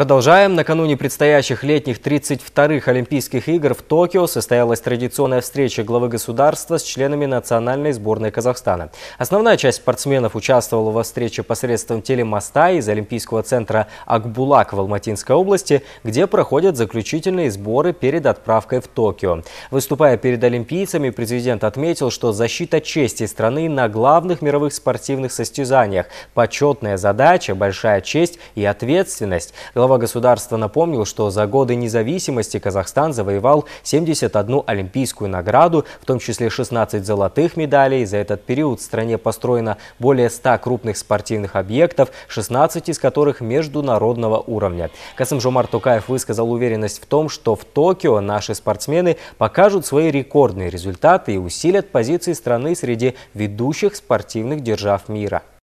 Продолжаем. Накануне предстоящих летних 32-х Олимпийских игр в Токио состоялась традиционная встреча главы государства с членами национальной сборной Казахстана. Основная часть спортсменов участвовала во встрече посредством телемоста из Олимпийского центра Акбулак в Алматинской области, где проходят заключительные сборы перед отправкой в Токио. Выступая перед олимпийцами, президент отметил, что защита чести страны на главных мировых спортивных состязаниях – почетная задача, большая честь и ответственность. Глава Глава государства напомнил, что за годы независимости Казахстан завоевал 71 олимпийскую награду, в том числе 16 золотых медалей. За этот период в стране построено более 100 крупных спортивных объектов, 16 из которых международного уровня. Касым-Жомар Тукаев высказал уверенность в том, что в Токио наши спортсмены покажут свои рекордные результаты и усилят позиции страны среди ведущих спортивных держав мира.